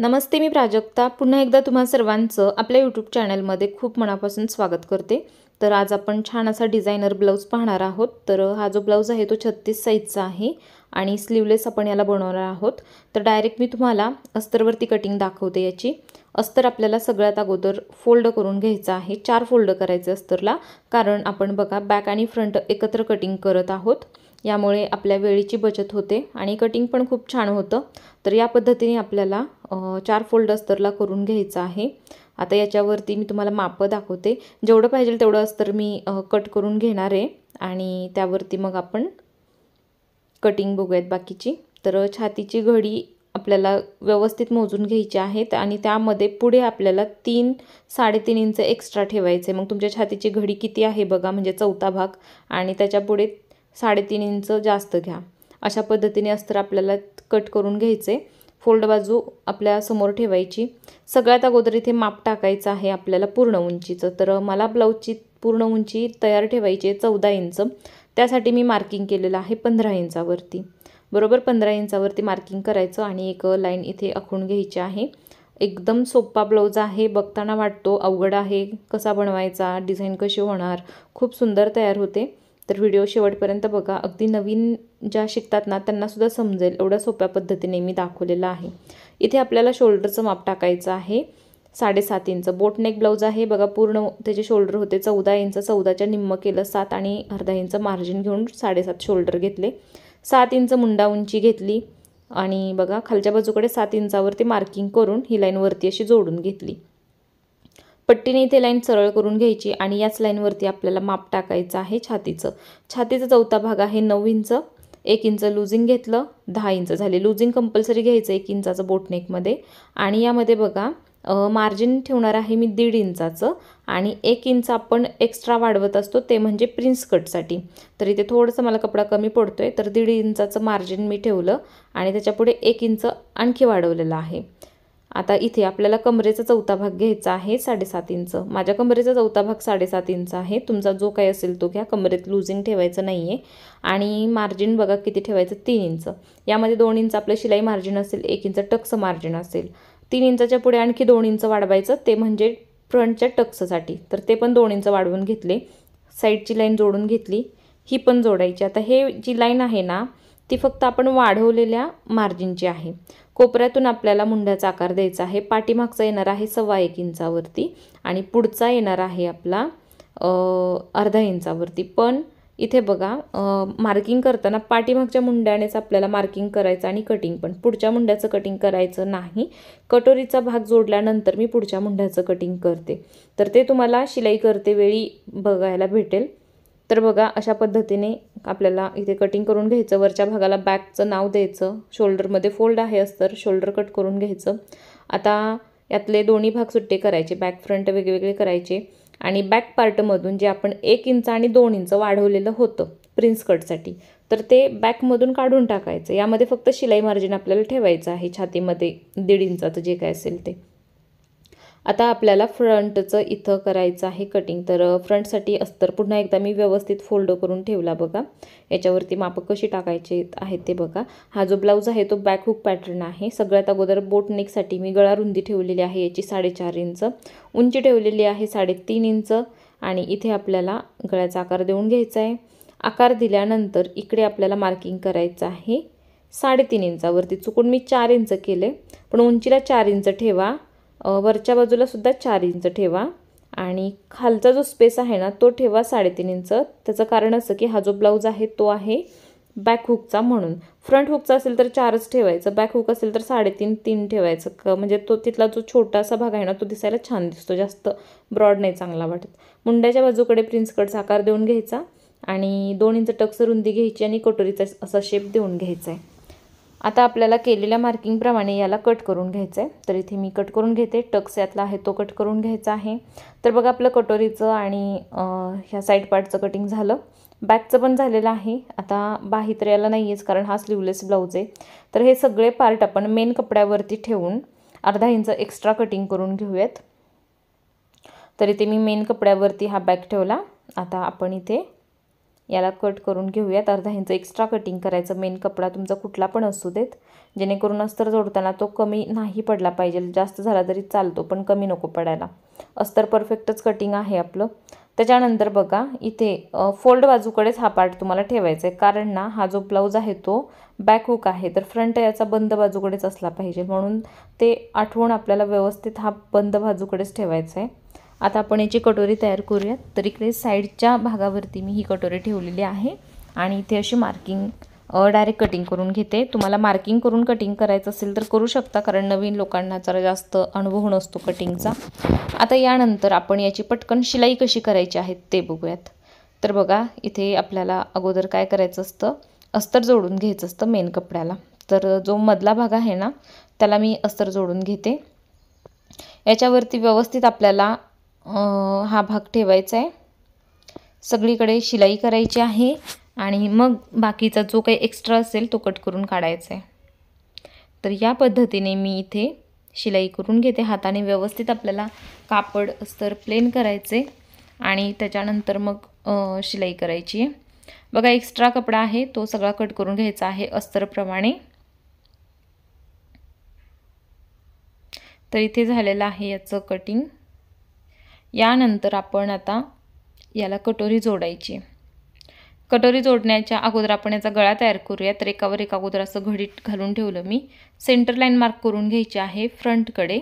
नमस्ते मी प्राजक्ता पुन्हा एकदा तुम्हा सर्वांचं आपल्या यूट्यूब चॅनलमध्ये खूप मनापासून स्वागत करते तर आज आपण छान असा डिझायनर ब्लाऊज पाहणार आहोत तर हा जो ब्लाऊज आहे तो छत्तीस साईजचा आहे आणि स्लीवलेस आपण याला बनवणार आहोत तर डायरेक्ट मी तुम्हाला अस्तरवरती कटिंग दाखवते याची अस्तर आपल्याला सगळ्यात अगोदर फोल्ड करून घ्यायचं आहे चार फोल्ड करायचे अस्तरला कारण आपण बघा बॅक आणि फ्रंट एकत्र कटिंग करत आहोत यामुळे आपल्या वेळेची बचत होते आणि कटिंग पण खूप छान होतं तर या पद्धतीने आपल्याला चार फोल्ड अस्तरला करून घ्यायचं आहे आता याच्यावरती मी तुम्हाला मापं दाखवते जेवढं पाहिजे तेवढं अस्तर मी कट करून घेणार आहे आणि त्यावरती मग आपण कटिंग बघूयात बाकीची तर छातीची घडी आपल्याला व्यवस्थित मोजून घ्यायची आहेत आणि त्यामध्ये पुढे आपल्याला तीन साडेतीन इंच एक्स्ट्रा ठेवायचे मग तुमच्या छातीची घडी किती आहे बघा म्हणजे चौथा भाग आणि त्याच्या पुढे साडेतीन इंच जास्त घ्या अशा पद्धतीने अस्तर आपल्याला कट करून घ्यायचे फोल्ड बाजू आपल्या समोर ठेवायची सगळ्यात अगोदर इथे माप टाकायचं आहे आपल्याला पूर्ण उंचीचं तर मला ब्लाऊजची पूर्ण उंची तयार ठेवायची आहे चौदा इंच त्यासाठी मी मार्किंग केलेलं आहे पंधरा इंचावरती बरोबर पंधरा इंचावरती मार्किंग करायचं आणि एक लाईन इथे आखून घ्यायची आहे एकदम सोपा ब्लाऊज आहे बघताना वाटतो अवघड आहे कसा बनवायचा डिझाईन कशी होणार खूप सुंदर तयार होते तर व्हिडिओ शेवटपर्यंत बघा अगदी नवीन ज्या शिकतात ना त्यांनासुद्धा समजेल एवढ्या सोप्या पद्धतीने मी दाखवलेलं आहे इथे आपल्याला शोल्डरचं माप टाकायचं आहे साडेसात इंच बोटनेक ब्लाऊज आहे बघा पूर्ण त्याचे शोल्डर होते चौदा इंच चौदाच्या निम्म केलं सात आणि अर्धा इंच मार्जिन घेऊन साडेसात शोल्डर घेतले सात इंच मुंडा उंची घेतली आणि बघा खालच्या बाजूकडे सात इंचावरती मार्किंग करून ही लाईन वरती अशी जोडून घेतली पट्टीने इथे लाईन सरळ करून घ्यायची आणि याच लाईनवरती आपल्याला माप टाकायचं आहे छातीचं छातीचा चौथा भाग आहे नऊ इंच एक इंच लुझिंग घेतलं दहा इंच झाले लुझिंग कंपल्सरी घ्यायचं एक इंचाचं बोटनेकमध्ये आणि यामध्ये बघा मार्जिन ठेवणार आहे मी दीड इंचाचं आणि एक इंच आपण एक्स्ट्रा वाढवत असतो ते म्हणजे प्रिन्स कटसाठी तर इथे थोडंसं मला कपडा कमी पडतो आहे तर दीड इंचाचं मार्जिन मी ठेवलं आणि त्याच्यापुढे एक इंच आणखी वाढवलेलं आहे आता इथे आपल्याला कमरेचा चौथा भाग घ्यायचा आहे साडेसात इंच माझ्या कमरेचा चौथा भाग साडेसात इंच आहे तुमचा जो काही असेल तो घ्या कमरेत लुझिंग ठेवायचं नाही आहे आणि मार्जिन बघा किती ठेवायचं तीन इंच यामध्ये दोन इंच आपलं शिलाई मार्जिन असेल एक इंच टक्स मार्जिन असेल तीन इंचाच्या पुढे आणखी दोन इंच वाढवायचं ते म्हणजे फ्रंटच्या टक्ससाठी तर ते पण दोन इंच वाढवून घेतले साईडची लाईन जोडून घेतली ही पण जोडायची आता हे जी लाईन आहे ना ती फक्त आपण वाढवलेल्या मार्जिनची आहे कोपऱ्यातून आपल्याला मुंड्याचा आकार द्यायचा आहे पाठीमागचा येणार आहे सव्वा एक इंचावरती आणि पुढचा येणार आहे आपला अर्धा इंचावरती पण इथे बघा मार्किंग करताना पाठीमागच्या मुंड्यानेच आपल्याला मार्किंग करायचं आणि कटिंग पण पुढच्या मुंड्याचं कटिंग करायचं नाही कटोरीचा भाग जोडल्यानंतर मी पुढच्या मुंड्याचं कटिंग करते तर ते तुम्हाला शिलाई करते वेळी बघायला भेटेल तर बघा अशा पद्धतीने आपल्याला इथे कटिंग करून घ्यायचं वरच्या भागाला बॅकचं नाव द्यायचं शोल्डरमध्ये फोल्ड आहे तर शोल्डर कट करून घ्यायचं आता यातले दोन्ही भाग सुट्टे करायचे बॅक फ्रंट वेगवेगळे करायचे आणि बॅक पार्टमधून जे आपण एक इंच आणि दोन इंच वाढवलेलं होतं प्रिन्स कटसाठी तर ते बॅकमधून काढून टाकायचं यामध्ये फक्त शिलाई मार्जिन आपल्याला ठेवायचं आहे छातीमध्ये दीड इंचाचं जे काय असेल ते आता आपल्याला फ्रंटचं इथं करायचं आहे कटिंग तर फ्रंटसाठी अस्तर पुन्हा एकदा मी व्यवस्थित फोल्ड करून ठेवला बघा याच्यावरती मापं कशी टाकायचे आहेत ते बघा हा जो ब्लाऊज आहे तो बॅकहूक पॅटर्न आहे सगळ्यात अगोदर बोटनेकसाठी मी गळा रुंदी ठेवलेली आहे याची साडेचार इंच उंची ठेवलेली आहे साडेतीन इंच आणि इथे आपल्याला गळ्याचा आकार देऊन घ्यायचा आहे आकार दिल्यानंतर इकडे आपल्याला मार्किंग करायचं आहे साडेतीन इंचावरती चुकून मी चार इंच केले पण उंचीला चार इंच ठेवा वरच्या बाजूला सुद्धा चार इंच ठेवा आणि खालचा जो स्पेस आहे ना तो ठेवा साडेतीन इंच त्याचं कारण असं की हा जो ब्लाऊज आहे तो आहे बॅक हुकचा म्हणून फ्रंट हुकचा असेल तर चारच ठेवायचं बॅक हुक असेल तर साडेतीन तीन ठेवायचं क म्हणजे तो तिथला जो छोटासा भाग आहे ना तो दिसायला छान दिसतो जास्त ब्रॉड नाही चांगला वाटत मुंड्याच्या बाजूकडे प्रिन्सकडचा आकार देऊन घ्यायचा आणि दोन इंच टक्स रुंदी घ्यायची आणि कटोरीचा असा शेप देऊन घ्यायचा आहे आता आपल्याला केलेल्या मार्किंगप्रमाणे याला कट करून घ्यायचं आहे तर इथे मी कट करून घेते टक्स यातला आहे तो कट करून घ्यायचा आहे तर बघा आपलं कटोरीचं आणि ह्या साईड पार्टचं कटिंग झालं बॅकचं पण झालेलं आहे आता तर याला नाही आहेच कारण हा स्लीवलेस ब्लाऊज आहे तर हे सगळे पार्ट आपण मेन कपड्यावरती ठेवून अर्धा इंच एक्स्ट्रा कटिंग करून घेऊयात तर इथे मी मेन कपड्यावरती हा बॅग ठेवला आता आपण इथे याला कट करून घेऊयात अर्धा इंच एक्स्ट्रा कटिंग करायचं मेन कपडा तुमचा कुठला पण असू देत जेणेकरून अस्तर जोडताना तो कमी नाही पडला पाहिजे जास्त झाला तरी चालतो पण कमी नको पडायला अस्तर परफेक्टच कटिंग आहे आपलं त्याच्यानंतर बघा इथे फोल्ड बाजूकडेच हा पार्ट तुम्हाला ठेवायचा आहे कारण ना हा जो ब्लाऊज आहे तो बॅकहूक आहे तर फ्रंट याचा बंद बाजूकडेच असला पाहिजे म्हणून ते आठवण आपल्याला व्यवस्थित हा बंद बाजूकडेच ठेवायचा आहे आता आपण याची कटोरी तयार करूयात तर इकडे साईडच्या भागावरती मी ही कटोरी ठेवलेली आहे आणि इथे अशी मार्किंग डायरेक्ट कटिंग करून घेते तुम्हाला मार्किंग करून कटिंग करायचं असेल तर करू शकता कारण नवीन लोकांना जरा जास्त अनुभव नसतो कटिंगचा आता यानंतर आपण याची पटकन शिलाई कशी करायची आहे ते बघूयात तर बघा इथे आपल्याला अगोदर काय करायचं असतं अस्तर जोडून घ्यायचं असतं मेन कपड्याला तर जो मधला भाग आहे ना त्याला मी अस्तर जोडून घेते याच्यावरती व्यवस्थित आपल्याला हा भाग ठेवायचा आहे सगळीकडे शिलाई करायची आहे आणि मग बाकीचा जो काही एक्स्ट्रा असेल तो कट करून काढायचा आहे तर या पद्धतीने मी इथे शिलाई करून घेते हाताने व्यवस्थित आपल्याला कापड स्तर प्लेन करायचे आणि त्याच्यानंतर मग शिलाई करायची आहे बघा एक्स्ट्रा कपडा आहे तो सगळा कट करून घ्यायचा आहे अस्तरप्रमाणे तर इथे झालेलं आहे याचं कटिंग यानंतर आपण आता याला कटोरी जोडायची कटोरी जोडण्याच्या अगोदर आपण याचा गळा तयार करूया तर एकावर एक अगोदर असं घडीत घालून ठेवलं मी सेंटर लाईन मार्क करून घ्यायची आहे फ्रंटकडे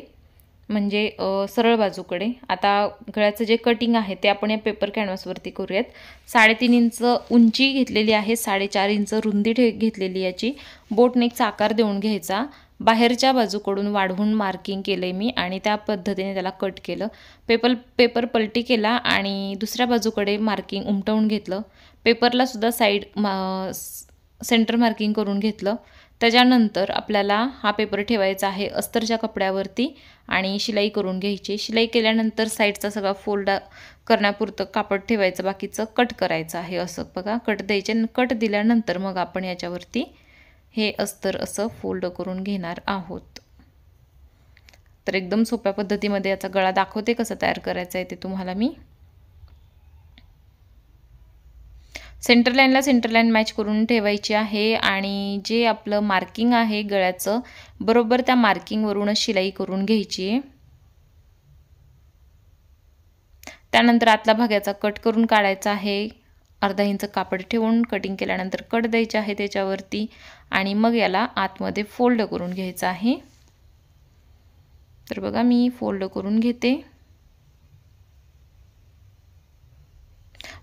म्हणजे सरळ बाजूकडे आता गळ्याचं जे कटिंग आहे ते आपण या पेपर कॅनव्हासवरती करूयात साडेतीन इंच उंची घेतलेली आहे साडेचार इंच रुंदी ठे घेतलेली याची एक आकार देऊन घ्यायचा बाहेरच्या बाजूकडून वाढवून मार्किंग केलं मी आणि त्या पद्धतीने त्याला कट केलं पेपर पेपर पलटी केला आणि दुसऱ्या बाजूकडे मार्किंग उमटवून घेतलं पेपरलासुद्धा साईड मा सेंटर मार्किंग करून घेतलं त्याच्यानंतर आपल्याला हा पेपर ठेवायचा आहे अस्तरच्या कपड्यावरती आणि शिलाई करून घ्यायची शिलाई केल्यानंतर साईडचा सगळा फोल्ड करण्यापुरतं कापड ठेवायचं बाकीचं कट करायचं आहे असं बघा कट द्यायचे कट दिल्यानंतर मग आपण याच्यावरती हे अस्तर असं फोल्ड करून घेणार आहोत तर एकदम सोप्या पद्धतीमध्ये याचा गळा दाखवते कसा तयार करायचा आहे ते तुम्हाला मी सेंटर लाईनला सेंटर लाईन मॅच करून ठेवायची आहे आणि जे आपलं मार्किंग आहे गळ्याचं बरोबर त्या मार्किंगवरूनच शिलाई करून घ्यायची आहे त्यानंतर आतला भाग याचा कट करून काढायचा आहे अर्धा इंच कापड ठेवून कटिंग केल्यानंतर कट द्यायचे आहे त्याच्यावरती आणि मग याला आतमध्ये फोल्ड करून घ्यायचं आहे तर बघा मी फोल्ड करून घेते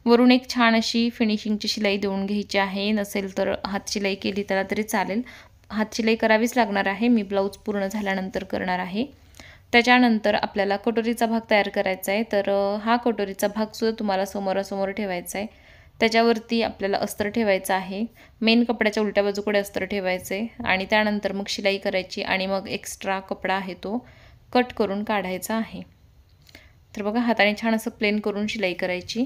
वरून एक छान अशी फिनिशिंगची शिलाई देऊन घ्यायची आहे नसेल तर शिलाई केली त्याला तरी चालेल शिलाई करावीच लागणार आहे मी ब्लाऊज पूर्ण झाल्यानंतर करणार आहे त्याच्यानंतर आपल्याला कटोरीचा भाग तयार करायचा आहे तर हा कटोरीचा भागसुद्धा तुम्हाला समोरासमोर ठेवायचा आहे त्याच्यावरती आपल्याला अस्तर ठेवायचं आहे मेन कपड्याच्या उलट्या बाजूकडे अस्तर ठेवायचे आहे आणि त्यानंतर मग शिलाई करायची आणि मग एक्स्ट्रा कपडा आहे तो कट करून काढायचा आहे तर बघा हाताने छान असं प्लेन करून शिलाई करायची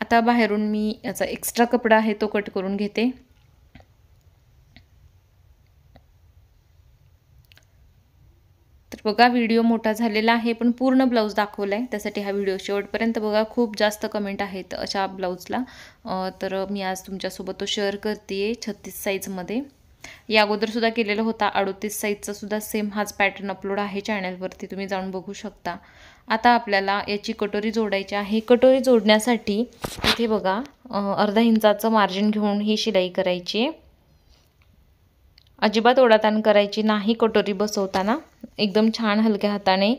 आता बाहेरून मी याचा एक्स्ट्रा कपडा आहे तो कट करून घेते तर बघा व्हिडिओ मोठा झालेला आहे पण पूर्ण ब्लाऊज दाखवला आहे त्यासाठी हा व्हिडिओ शेवटपर्यंत बघा खूप जास्त कमेंट आहेत अशा ब्लाऊजला तर मी आज तुमच्यासोबत तो शेअर करते आहे छत्तीस साईजमध्ये या अगोदरसुद्धा केलेला होता अडोतीस साईजचासुद्धा सेम हाच पॅटर्न अपलोड आहे चॅनलवरती तुम्ही जाऊन बघू शकता आता आपल्याला याची कटोरी जोडायची आहे कटोरी जोडण्यासाठी इथे बघा अर्धा इंचाचं मार्जिन घेऊन ही शिलाई करायची अजिबात ओढाताण करायची नाही कटोरी बसवताना एकदम छान हलक्या हाताने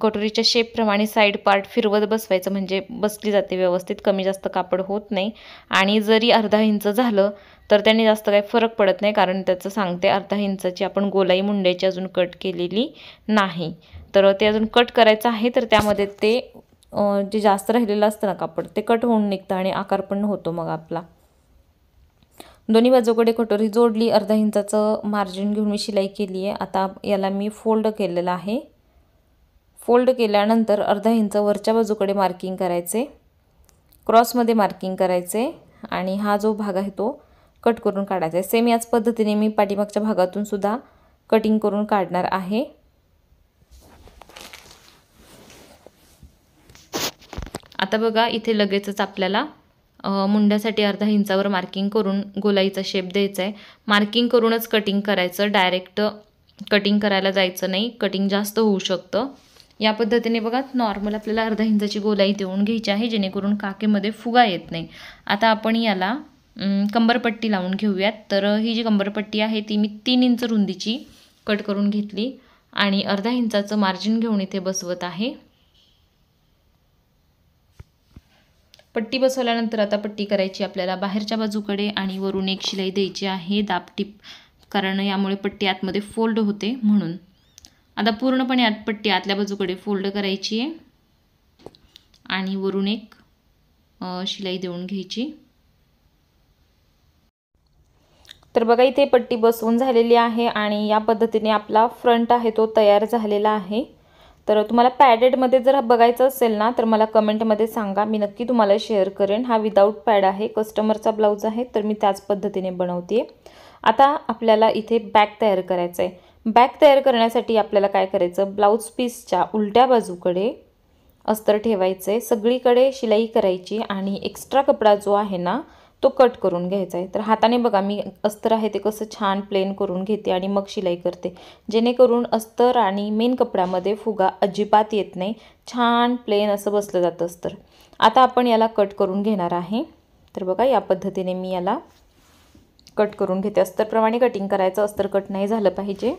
कटोरीच्या शेपप्रमाणे साईड पार्ट फिरवत बसवायचं म्हणजे बसली जाते व्यवस्थित कमी जास्त कापड होत नाही आणि जरी अर्धा इंच झालं तर त्याने जास्त काही फरक पडत नाही कारण त्याचं सांगते अर्धा इंचाची आपण गोलाई मुंड्याची अजून कट केलेली नाही तर ते अजून कट करायचं आहे तर त्यामध्ये ते जे जास्त राहिलेलं असतं ना कापड ते कट होऊन निघतं आणि आकार पण होतो मग आपला दोन्ही बाजूकडे कटोरी जोडली अर्धा इंचाचं मार्जिन घेऊन मी शिलाई केली आहे आता याला मी फोल्ड केलेलं आहे फोल्ड केल्यानंतर अर्धा इंच वरच्या बाजूकडे मार्किंग करायचे क्रॉसमध्ये मार्किंग करायचे आणि हा जो भाग आहे तो कट करून काढायचा आहे सेम याच पद्धतीने मी पाठीमागच्या भागातून सुद्धा कटिंग करून काढणार आहे आता बघा इथे लगेचच आपल्याला मुंड्यासाठी अर्धा इंचावर मार्किंग करून गोलाईचा शेप द्यायचा आहे मार्किंग करूनच कटिंग करायचं डायरेक्ट कटिंग करायला जायचं नाही कटिंग जास्त होऊ शकतं या पद्धतीने बघा नॉर्मल आपल्याला अर्धा इंचाची गोलाई देऊन घ्यायची आहे जेणेकरून काकेमध्ये फुगा येत नाही आता आपण याला कंबरपट्टी लावून घेऊयात तर ही जी कंबरपट्टी आहे ती मी तीन इंच रुंदीची कट करून घेतली आणि अर्धा इंचाचं मार्जिन घेऊन इथे बसवत आहे पट्टी बसवल्यानंतर आता पट्टी करायची आपल्याला बाहेरच्या बाजूकडे आणि वरून एक शिलाई द्यायची आहे दापटीप कारण यामुळे पट्टी आतमध्ये फोल्ड होते म्हणून आता पूर्णपणे आत पट्टी आतल्या बाजूकडे फोल्ड करायची आहे आणि वरून एक शिलाई देऊन घ्यायची तर बघा इथे पट्टी बसवून झालेली आहे आणि या पद्धतीने आपला फ्रंट आहे तो तयार झालेला आहे तर तुम्हाला पॅडेडमध्ये जर बघायचं असेल ना तर मला कमेंटमध्ये सांगा मी नक्की तुम्हाला शेअर करेन हा विदाऊट पॅड आहे कस्टमरचा ब्लाऊज आहे तर मी त्याच पद्धतीने बनवते आता आपल्याला इथे बॅग तयार करायचं आहे बॅग तयार करण्यासाठी आपल्याला काय करायचं ब्लाऊज पीसच्या उलट्या बाजूकडे अस्तर ठेवायचं आहे सगळीकडे शिलाई करायची आणि एक्स्ट्रा कपडा जो आहे ना तो कट करून घ्यायचा आहे तर हाताने बघा मी अस्तर आहे ते कसं छान प्लेन करून घेते आणि मग शिलाई करते जेणेकरून अस्तर आणि मेन कपड्यामध्ये फुगा अजिबात येत नाही छान प्लेन असं बसलं जातं अस्तर आता आपण याला कट करून घेणार आहे तर बघा या पद्धतीने मी याला कट करून घेते अस्तरप्रमाणे कटिंग करायचं अस्तर कट नाही झालं पाहिजे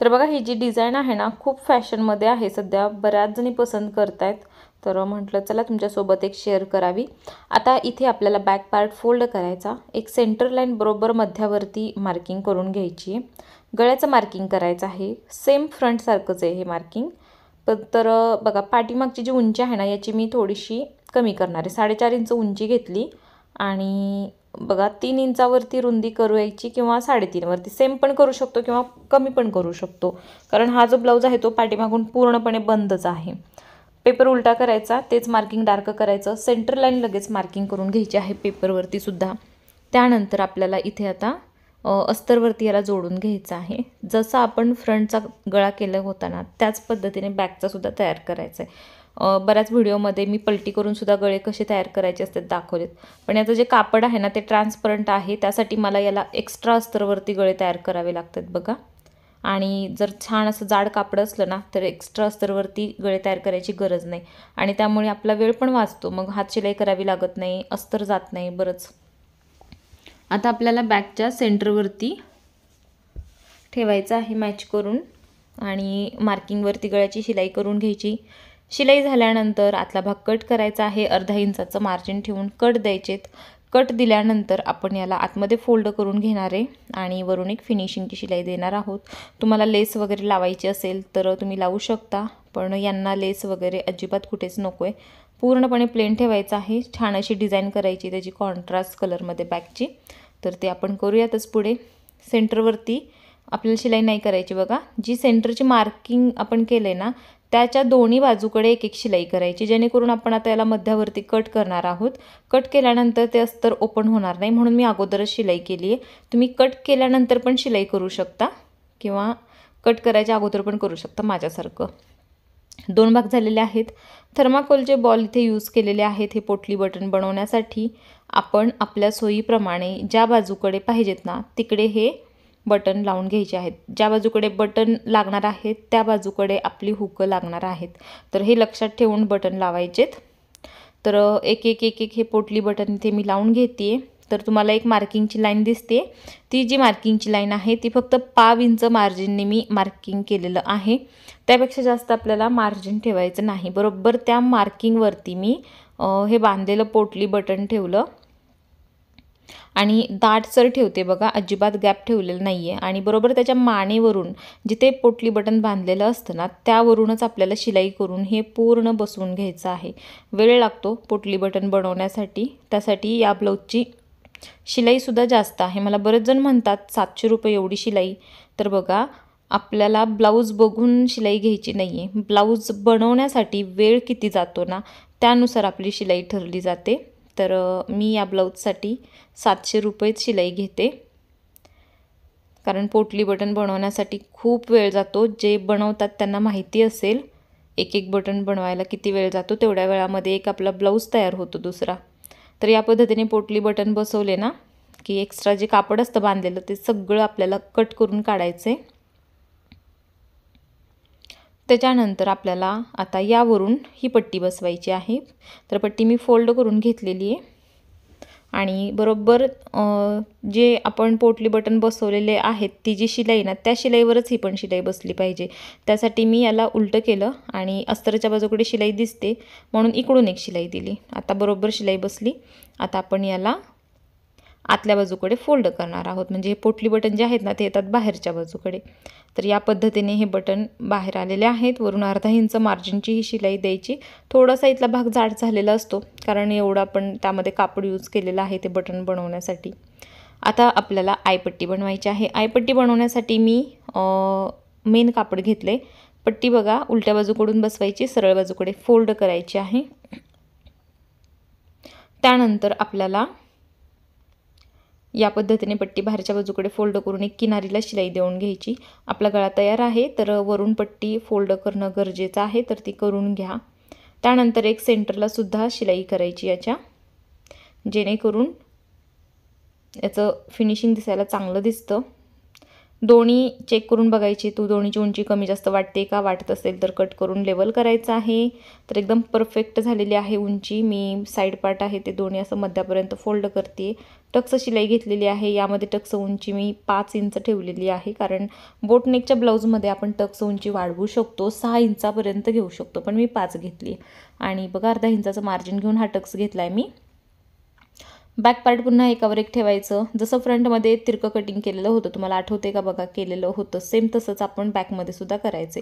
तर बघा ही जी डिझाईन आहे ना खूप फॅशनमध्ये आहे सध्या बऱ्याच जणी पसंत करत आहेत तर म्हटलं चला तुमच्यासोबत एक शेअर करावी आता इथे आपल्याला बॅक पार्ट फोल्ड करायचा एक सेंटर लाईन बरोबर मध्यावरती मार्किंग करून घ्यायची आहे गळ्याचं मार्किंग करायचं आहे सेम फ्रंटसारखंच आहे हे मार्किंग तर बघा पाठीमागची जी उंची आहे ना याची मी थोडीशी कमी करणार आहे साडेचार इंच उंची घेतली आणि बघा तीन इंचावरती रुंदी करू यायची किंवा साडेतीनवरती सेम पण करू शकतो किंवा कमी पण करू शकतो कारण हा जो ब्लाऊज आहे तो पाठीमागून पूर्णपणे बंदच आहे पेपर उलटा करायचा तेच मार्किंग डार्क करायचं सेंटर लाईन लगेच मार्किंग करून घ्यायची आहे पेपरवरती सुद्धा त्यानंतर आपल्याला इथे आता अस्तरवरती याला जोडून घ्यायचं आहे जसं आपण फ्रंटचा गळा केला होता ना त्याच पद्धतीने बॅकचा सुद्धा तयार करायचा आहे बऱ्याच व्हिडिओमध्ये मी पलटी करून सुद्धा गळे कसे तयार करायचे असतात दाखवलेत पण याचं जे कापड आहे ना ते ट्रान्सपरंट आहे त्यासाठी मला याला एक्स्ट्रा अस्तरवरती गळे तयार करावे लागतात बघा आणि जर छान असं जाड कापड असलं ना तर एक्स्ट्रा अस्तरवरती गळे तयार करायची गरज नाही आणि त्यामुळे आपला वेळ पण वाचतो मग हात शिलाई करावी लागत नाही अस्तर जात नाही बरंच आता आपल्याला बॅगच्या सेंटरवरती ठेवायचं आहे मॅच करून आणि मार्किंगवरती गळ्याची शिलाई करून घ्यायची शिलाई झाल्यानंतर आतला भाग कट करायचा आहे अर्धा इंचाचं मार्जिन ठेवून कट द्यायचेत कट दिल्यानंतर आपण याला आतमध्ये फोल्ड करून घेणार आहे आणि वरून एक फिनिशिंगची शिलाई देणार आहोत तुम्हाला लेस वगैरे लावायची असेल तर तुम्ही लावू शकता पण यांना लेस वगैरे अजिबात कुठेच नको आहे पूर्णपणे प्लेन ठेवायचं आहे छान अशी डिझाईन करायची त्याची कॉन्ट्रास्ट कलरमध्ये बॅकची तर ते आपण करूयातच पुढे सेंटरवरती आपल्याला शिलाई नाही करायची बघा जी सेंटरची मार्किंग आपण केलं आहे ना त्याच्या दोन्ही बाजूकडे एक एक शिलाई करायची जेणेकरून आपण आता याला मध्यावरती कट करणार आहोत कट केल्यानंतर ते अस्तर ओपन होणार नाही म्हणून मी अगोदरच शिलाई केली आहे तुम्ही कट केल्यानंतर पण शिलाई करू शकता किंवा कट करायच्या अगोदर पण करू शकता माझ्यासारखं दोन भाग झालेले आहेत थर्माकोलचे बॉल इथे यूज केलेले आहेत हे पोटली बटन बनवण्यासाठी आपण आपल्या सोयीप्रमाणे ज्या बाजूकडे पाहिजेत ना तिकडे हे बटन लावून घ्यायचे आहेत ज्या बाजूकडे बटन लागणार आहेत त्या बाजूकडे आपली हुकं लागणार आहेत तर हे लक्षात ठेवून बटन लावायचेत तर एक एक एक एक हे पोटली बटन इथे मी लावून घेते तर तुम्हाला एक मार्किंगची लाईन दिसते ती जी मार्किंगची लाईन आहे ती फक्त पाव इंच मार्जिनने मी मार्किंग केलेलं आहे त्यापेक्षा जास्त आपल्याला मार्जिन ठेवायचं नाही बरोबर त्या मार्किंगवरती मी हे बांधलेलं पोटली बटन ठेवलं आणि दाटसर ठेवते बघा अजिबात गॅप ठेवलेलं नाही आहे आणि बरोबर त्याच्या मानेवरून जिथे पोटली बटन बांधलेलं असतं ना त्यावरूनच आपल्याला शिलाई करून हे पूर्ण बसवून घ्यायचं आहे वेळ लागतो पोटली बटन बनवण्यासाठी त्यासाठी या ब्लाऊजची शिलाईसुद्धा जास्त आहे मला बरेच जण म्हणतात सातशे रुपये एवढी शिलाई तर बघा आपल्याला ब्लाऊज बघून शिलाई घ्यायची नाही आहे ब्लाऊज बनवण्यासाठी वेळ किती जातो ना त्यानुसार आपली शिलाई ठरली जाते तर मी या ब्लाऊजसाठी सातशे रुपयेच शिलाई घेते कारण पोटली बटन बनवण्यासाठी खूप वेळ जातो जे बनवतात त्यांना माहिती असेल एक एक बटन बनवायला किती वेळ जातो तेवढ्या वेळामध्ये एक आपला ब्लाऊज तयार होतो दुसरा तर या पद्धतीने पोटली बटन बसवले ना की एक्स्ट्रा जे कापड असतं बांधलेलं ते सगळं आपल्याला कट करून काढायचं आहे त्याच्यानंतर आपल्याला आता यावरून ही पट्टी बसवायची आहे तर पट्टी मी फोल्ड करून घेतलेली आहे आणि बरोबर जे आपण पोटली बटन बसवलेले आहेत ती जी शिलाई ना त्या शिलाईवरच ही पण शिलाई बसली पाहिजे त्यासाठी मी याला उलटं केलं आणि अस्तरच्या बाजूकडे शिलाई दिसते म्हणून इकडून एक शिलाई दिली आता बरोबर शिलाई बसली आता आपण याला आतल्या बाजूकडे फोल्ड करणार आहोत म्हणजे हे पोटली बटन जे आहेत ना ते येतात बाहेरच्या बाजूकडे तर या पद्धतीने हे बटन बाहेर आलेले आहेत वरून अर्धा इंच मार्जिनची ही शिलाई द्यायची थोडासा इथला भाग जाड झालेला असतो कारण एवढा आपण त्यामध्ये कापड यूज केलेलं आहे ते बटन बनवण्यासाठी आता आपल्याला आयपट्टी बनवायची आहे आयपट्टी बनवण्यासाठी मी मेन कापड घेतले पट्टी बघा उलट्या बाजूकडून बसवायची सरळ बाजूकडे फोल्ड करायची आहे त्यानंतर आपल्याला या पद्धतीने पट्टी बाहेरच्या बाजूकडे फोल्ड करून एक किनारीला शिलाई देऊन घ्यायची आपला गळा तयार आहे तर वरून पट्टी फोल्ड करणं गरजेचं आहे तर ती करून घ्या त्यानंतर एक सेंटरला सुद्धा शिलाई करायची याच्या जेणेकरून याचं फिनिशिंग दिसायला चांगलं दिसतं दोन्ही चेक करून बघायची तू दोन्हीची उंची कमी जास्त वाटते का वाटत असेल तर कट करून लेवल करायचं आहे तर एकदम परफेक्ट झालेली आहे उंची मी साईड पार्ट आहे ते दोन्ही असं मध्यापर्यंत फोल्ड करते टक्स शिलाई घेतलेली आहे यामध्ये टक्स उंची मी पाच इंच ठेवलेली आहे कारण बोटनेकच्या ब्लाऊजमध्ये आपण टक्स उंची वाढवू शकतो सहा इंचापर्यंत घेऊ शकतो पण मी पाच घेतली आणि बघा अर्धा इंचाचं मार्जिन घेऊन हा टक्स घेतला आहे मी बॅक पार्ट पुन्हा एकावर एक ठेवायचं जसं फ्रंटमध्ये तिरकं कटिंग केलेलं होतं तुम्हाला आठवते का बघा केलेलं होतं सेम तसंच आपण बॅकमध्ये सुद्धा करायचे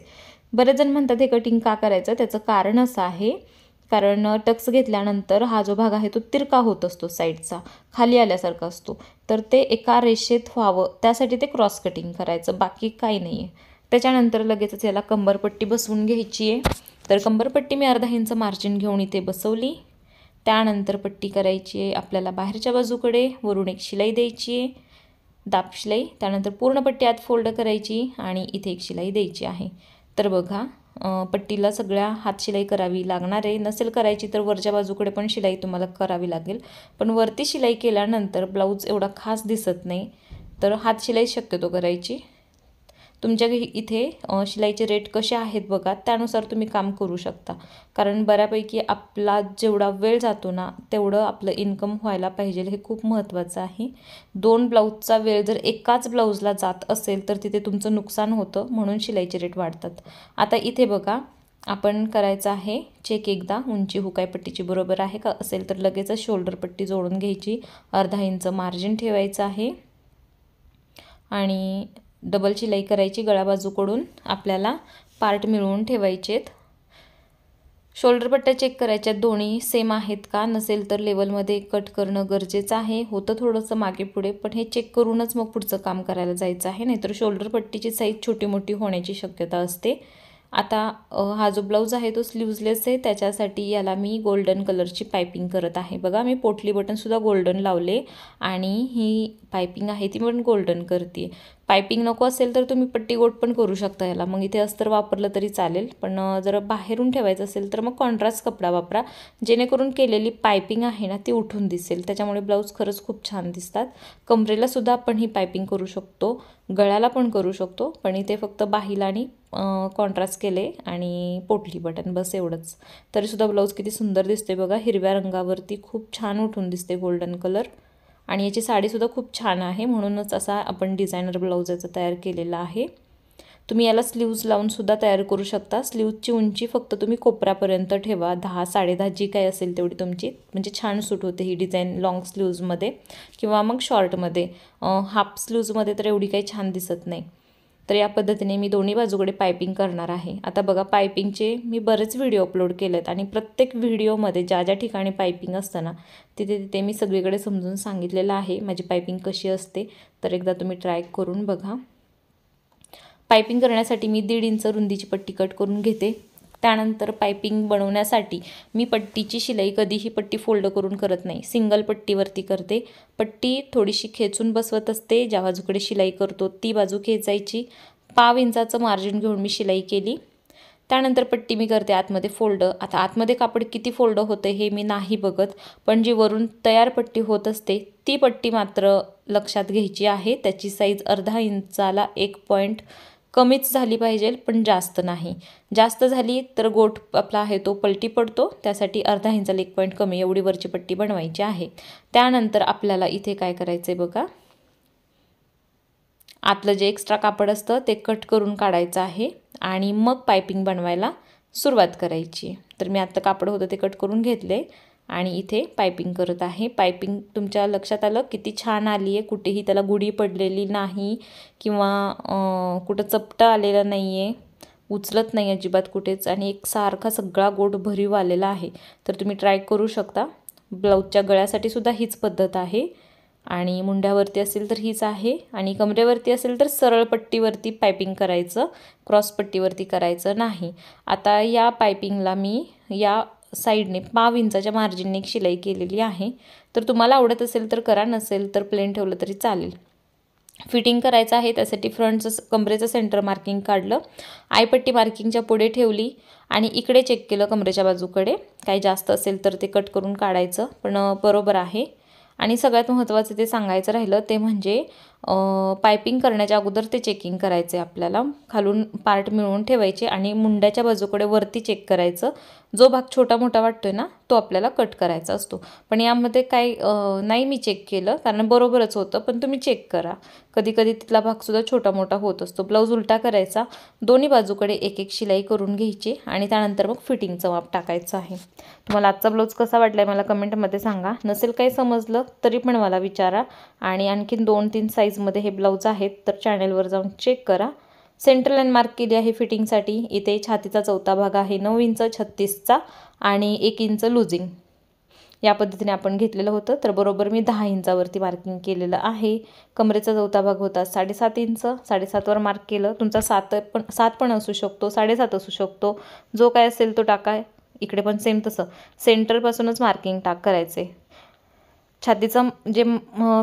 बरेच जण म्हणतात हे कटिंग का करायचं त्याचं कारण असं आहे कारण टक्स घेतल्यानंतर हा जो भाग आहे तो तिरका होत असतो साईडचा खाली आल्यासारखा असतो तर ते एका रेषेत व्हावं त्यासाठी ते क्रॉस कटिंग करायचं बाकी काही नाही आहे त्याच्यानंतर लगेचच याला कंबरपट्टी बसवून घ्यायची आहे तर कंबरपट्टी मी अर्धा इंच मार्जिन घेऊन इथे बसवली त्यानंतर पट्टी करायची आहे आपल्याला बाहेरच्या बाजूकडे वरून एक शिलाई द्यायची आहे दाप शिलाई त्यानंतर पूर्ण पट्टी आत फोल्ड करायची आणि इथे एक शिलाई द्यायची आहे तर बघा पट्टीला सगळ्या हात शिलाई करावी लागणार आहे नसेल करायची तर वरच्या बाजूकडे पण शिलाई तुम्हाला करावी लागेल पण वरती शिलाई केल्यानंतर ब्लाऊज एवढा खास दिसत नाही तर हात शिलाई शक्यतो करायची तुमच्या इथे शिलाईचे रेट कसे आहेत बघा त्यानुसार तुम्ही काम करू शकता कारण बऱ्यापैकी आपला जेवढा वेळ जातो ना तेवढं आपलं इन्कम व्हायला पाहिजे हे खूप महत्त्वाचं आहे दोन ब्लाऊजचा वेळ जर एकाच ब्लाऊजला जात असेल तर तिथे तुमचं नुकसान होतं म्हणून शिलाईचे रेट वाढतात आता इथे बघा आपण करायचं आहे चेक एकदा उंची हुकायपट्टीची बरोबर आहे का असेल तर लगेचच शोल्डरपट्टी जोडून घ्यायची अर्धा इंच मार्जिन ठेवायचं आहे आणि डबल शिलाई करायची बाजूकडून आपल्याला पार्ट मिळवून ठेवायचे शोल्डर पट्ट्या चेक करायच्या दोन्ही सेम आहेत का नसेल तर लेवलमध्ये कट करणं गरजेचं आहे होतं थोडंसं मागे पुढे पण हे चेक करूनच मग पुढचं काम करायला जायचं आहे नाहीतर शोल्डर पट्टीची साईज छोटी मोठी होण्याची शक्यता असते आता हा जो ब्लाऊज आहे तो स्लीवलेस आहे त्याच्यासाठी याला मी गोल्डन कलरची पायपिंग करत आहे बघा मी पोटली बटनसुद्धा गोल्डन लावले आणि ही पायपिंग आहे ती पण गोल्डन करते पायपिंग नको असेल तर तुम्ही पट्टी गोट पण करू शकता याला मग इथे अस्तर वापरलं तरी चालेल पण जर बाहेरून ठेवायचं असेल तर मग कॉन्ट्रास्ट कपडा वापरा जेणेकरून केलेली पायपिंग आहे ना ती उठून दिसेल त्याच्यामुळे ब्लाऊज खरंच खूप छान दिसतात कमरेला सुद्धा आपण ही पायपिंग करू शकतो गळ्याला पण करू शकतो पण इथे फक्त बाहिला आणि कॉन्ट्रास्ट केले आणि पोटली बटन बस एवढंच तरीसुद्धा ब्लाऊज किती सुंदर दिसते बघा हिरव्या रंगावरती खूप छान उठून दिसते गोल्डन कलर आणि याची साडीसुद्धा खूप छान आहे म्हणूनच असा आपण डिझायनर ब्लाऊज याचा तयार केलेला आहे तुम्ही याला स्लीव्ज लावूनसुद्धा तयार करू शकता स्लीव्जची उंची फक्त तुम्ही कोपऱ्यापर्यंत ठेवा दहा साडेदहा जी काही असेल तेवढी तुमची म्हणजे छान सूट होते ही डिझाईन लॉंग स्लीव्जमध्ये किंवा मग शॉर्टमध्ये हाफ स्लीव्जमध्ये तर एवढी काही छान दिसत नाही तर या पद्धतीने मी दोन्ही बाजूकडे पायपिंग करणार आहे आता बघा पायपिंगचे मी बरेच व्हिडिओ अपलोड केले आहेत आणि प्रत्येक व्हिडिओमध्ये ज्या ज्या ठिकाणी पायपिंग ना तिथे तिथे मी सगळीकडे समजून सांगितलेलं आहे माझी पायपिंग कशी असते तर एकदा तुम्ही ट्राय करून बघा पायपिंग करण्यासाठी मी दीड इंच रुंदीची पट्टी कट करून घेते त्यानंतर पायपिंग बनवण्यासाठी मी पट्टीची शिलाई कधीही पट्टी फोल्ड करून करत नाही सिंगल पट्टीवरती करते पट्टी थोडीशी खेचून बसवत असते ज्या बाजूकडे शिलाई करतो ती बाजू खेचायची पाव इंचाचं मार्जिन घेऊन मी शिलाई केली त्यानंतर पट्टी मी करते आतमध्ये फोल्ड आता आतमध्ये कापड किती फोल्ड होतं हे मी नाही बघत पण जी वरून तयार पट्टी होत असते ती पट्टी मात्र लक्षात घ्यायची आहे त्याची साईज अर्धा इंचाला एक पॉईंट कमीच झाली पाहिजे पण जास्त नाही जास्त झाली तर गोठ आपला आहे तो पलटी पडतो त्यासाठी अर्धा इंचाला एक पॉईंट कमी एवढी वरची पट्टी बनवायची आहे त्यानंतर आपल्याला इथे काय करायचं आहे बघा आतलं जे एक्स्ट्रा कापड असतं ते कट करून काढायचं आहे आणि मग पायपिंग बनवायला सुरुवात करायची तर मी आत्ता कापड होतं ते कट करून घेतले आणि इथे पायपिंग करत आहे पायपिंग तुमच्या लक्षात आलं किती छान आली आहे कुठेही त्याला गुढी पडलेली नाही किंवा कुठं चपटं आलेला नाही आहे उचलत नाही अजिबात कुठेच आणि एक सारखा सगळा गोट भरीव आलेला आहे तर तुम्ही ट्राय करू शकता ब्लाऊजच्या गळ्यासाठी सुद्धा हीच पद्धत आहे आणि मुंड्यावरती असेल तर हीच आहे आणि कमरेवरती असेल तर सरळ पट्टीवरती पायपिंग करायचं क्रॉस पट्टीवरती करायचं नाही आता या पायपिंगला मी या साईडने पाव इंचाच्या मार्जिनने एक शिलाई केलेली आहे तर तुम्हाला आवडत असेल तर करा नसेल तर प्लेन ठेवलं तरी चालेल फिटिंग करायचं आहे त्यासाठी फ्रंटचं कमरेचं सेंटर मार्किंग काढलं आयपट्टी मार्किंगच्या पुढे ठेवली आणि इकडे चेक केलं कमरेच्या बाजूकडे काही जास्त असेल तर ते कट करून काढायचं पण बरोबर आहे आणि सगळ्यात महत्त्वाचं ते सांगायचं राहिलं ते म्हणजे पायपिंग करण्याच्या अगोदर ते चेकिंग करायचे आपल्याला खालून पार्ट मिळवून ठेवायचे आणि मुंड्याच्या बाजूकडे वरती चेक करायचं जो भाग छोटा मोठा वाटतोय ना तो आपल्याला कट करायचा असतो पण यामध्ये काय नाही मी चेक केलं कारण बरोबरच होतं पण तुम्ही चेक करा कधी कधी तिथला भागसुद्धा छोटा मोठा होत असतो ब्लाऊज उलटा करायचा दोन्ही बाजूकडे एक एक शिलाई करून घ्यायची आणि त्यानंतर मग फिटिंगचं माप टाकायचं आहे तुम्हाला आजचा ब्लाऊज कसा वाटलाय मला कमेंटमध्ये सांगा नसेल काही समजलं तरी पण मला विचारा आणि आणखीन दोन तीन साईज साईजमध्ये हे ब्लाऊज आहेत तर चॅनेलवर जाऊन चेक करा सेंट्रल लाइन मार्क केली आहे फिटिंगसाठी इथे छातीचा चौथा भाग आहे नऊ इंच छत्तीसचा आणि एक इंच लुझिंग या पद्धतीने आपण घेतलेलं होतं तर बरोबर मी दहा इंचावरती मार्किंग केलेलं आहे कमरेचा चौथा भाग होता साडेसात इंच साडेसातवर मार्क केलं तुमचा सात पण सात पण असू शकतो साडेसात असू शकतो जो काय असेल तो टाकाय इकडे पण सेम तसं सेंटरपासूनच मार्किंग टाक करायचे छातीचं जे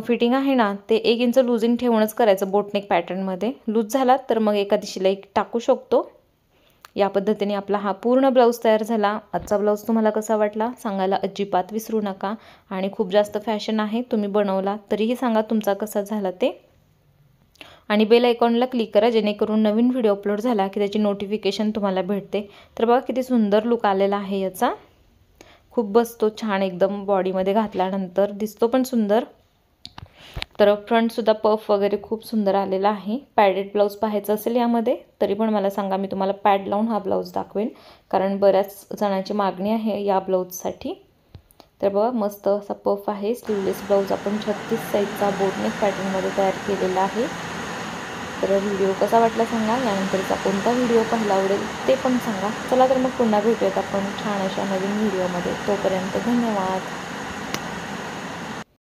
फिटिंग आहे ना ते एक इंच लुझिंग ठेवूनच करायचं बोटनेक पॅटर्नमध्ये लूज झाला तर मग एखादी शिलाई टाकू शकतो या पद्धतीने आपला हा पूर्ण ब्लाऊज तयार झाला आजचा ब्लाऊज तुम्हाला कसा वाटला सांगायला अजिबात विसरू नका आणि खूप जास्त फॅशन आहे तुम्ही बनवला तरीही सांगा तुमचा कसा झाला ते आणि बेल आयकॉनला क्लिक करा जेणेकरून नवीन व्हिडिओ अपलोड झाला की त्याची नोटिफिकेशन तुम्हाला भेटते तर बघा किती सुंदर लुक आलेला आहे याचा खूप बसतो छान एकदम बॉडीमध्ये घातल्यानंतर दिसतो पण सुंदर तर फ्रंटसुद्धा पफ वगैरे खूप सुंदर आलेला आहे पॅडेड ब्लाऊज पाहायचं असेल यामध्ये तरी पण मला सांगा मी तुम्हाला पॅड लावून हा ब्लाऊज दाखवेन कारण बऱ्याच जणांची मागणी आहे या ब्लाऊजसाठी तर बघा मस्त असा पफ आहे स्लीवलेस ब्लाऊज आपण छत्तीस साईजचा बोटनेक पॅटर्नमध्ये तयार केलेला आहे तर व्हिडिओ कसा वाटला सांगा यानंतरचा कोणता व्हिडिओ पण आवडेल ते पण सांगा चला तर मग पुन्हा भेटूयात आपण छान अशा नवीन व्हिडिओमध्ये तोपर्यंत धन्यवाद